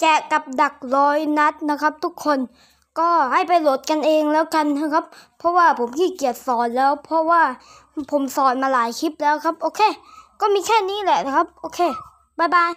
แกกับดักร้อยนัดนะครับทุกคนก็ให้ไปโหลดกันเองแล้วกันนะครับ เพราะว่าผมขี้เกียจสอนแล้ว เพราะว่าผมสอนมาหลายคลิปแล้วครับ โอเค ก็มีแค่นี้แหละนะครับโอเคบายบาย